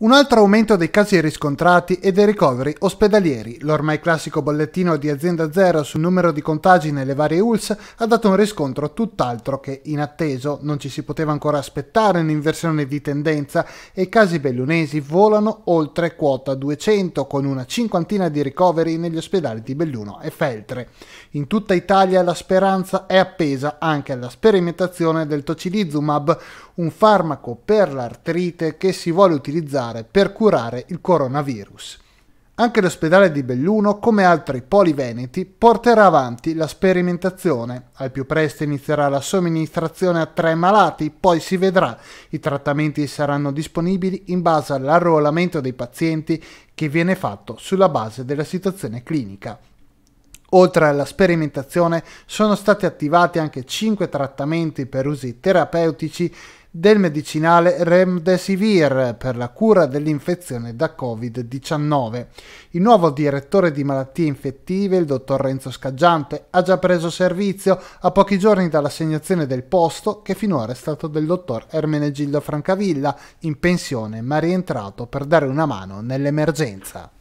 Un altro aumento dei casi riscontrati è dei ricoveri ospedalieri. L'ormai classico bollettino di azienda zero sul numero di contagi nelle varie ULS ha dato un riscontro tutt'altro che inatteso. Non ci si poteva ancora aspettare un'inversione di tendenza e i casi bellunesi volano oltre quota 200 con una cinquantina di ricoveri negli ospedali di Belluno e Feltre. In tutta Italia la speranza è appesa anche alla sperimentazione del tocilizumab, un farmaco per l'artrite che si vuole utilizzare particolare per curare il coronavirus. Anche l'ospedale di Belluno, come altri poli veneti, porterà avanti la sperimentazione. Al più presto inizierà la somministrazione a tre malati, poi si vedrà. I trattamenti saranno disponibili in base all'arruolamento dei pazienti che viene fatto sulla base della situazione clinica. Oltre alla sperimentazione sono stati attivati anche 5 trattamenti per usi terapeutici del medicinale Remdesivir per la cura dell'infezione da Covid-19. Il nuovo direttore di malattie infettive, il dottor Renzo Scaggiante, ha già preso servizio a pochi giorni dall'assegnazione del posto che finora è stato del dottor Ermenegildo Francavilla, in pensione ma rientrato per dare una mano nell'emergenza.